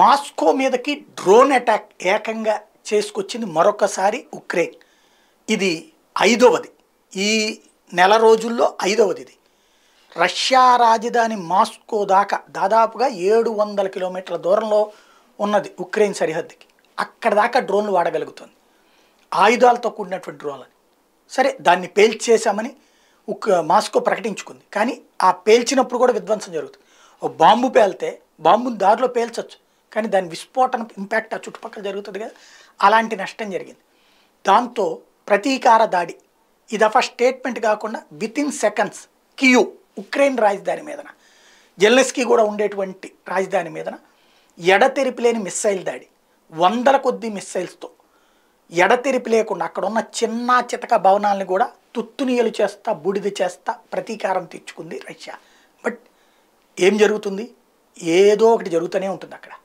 Moscow మీదకి drone attack ఏకంగా చేసుకొచ్చింది మరొకసారి ఉక్రెయిన్ ఇది ఐదవది ఈ నెల రోజుల్లో ఐదవది ఇది రష్యా రాజధాని మాస్కో దాకా దాదాపుగా ఏడు వందల కిలోమీటర్ల దూరంలో ఉన్నది ఉక్రెయిన్ సరిహద్దుకి అక్కడ దాకా డ్రోన్లు వాడగలుగుతుంది ఆయుధాలతో కూడినటువంటి డ్రోన్లు సరే దాన్ని పేల్చేశామని ఉక్ మాస్కో ప్రకటించుకుంది కానీ ఆ పేల్చినప్పుడు కూడా విధ్వంసం జరుగుతుంది ఓ బాంబు పేలితే బాంబుని దారిలో పేల్చచ్చు కానీ దాని విస్ఫోటన ఇంపాక్ట్ ఆ చుట్టుపక్కల జరుగుతుంది కదా అలాంటి నష్టం జరిగింది దాంతో ప్రతీకార దాడి ఈ దఫా స్టేట్మెంట్ కాకుండా within seconds Kyiv Ukraine రాజధాని మీదన జెల్లెస్కి కూడా ఉండేటువంటి రాజధాని మీదన ఎడతెరిపి లేని మిస్సైల్ దాడి వందల కొద్ది మిస్సైల్స్తో ఎడతెరిపి లేకుండా అక్కడ ఉన్న చిన్న చితక భవనాలను కూడా తుత్తునియలు చేస్తా బూడిద చేస్తా ప్రతీకారం తెచ్చుకుంది రష్యా బట్ ఏం జరుగుతుంది ఏదో ఒకటి జరుగుతూనే ఉంటుంది అక్కడ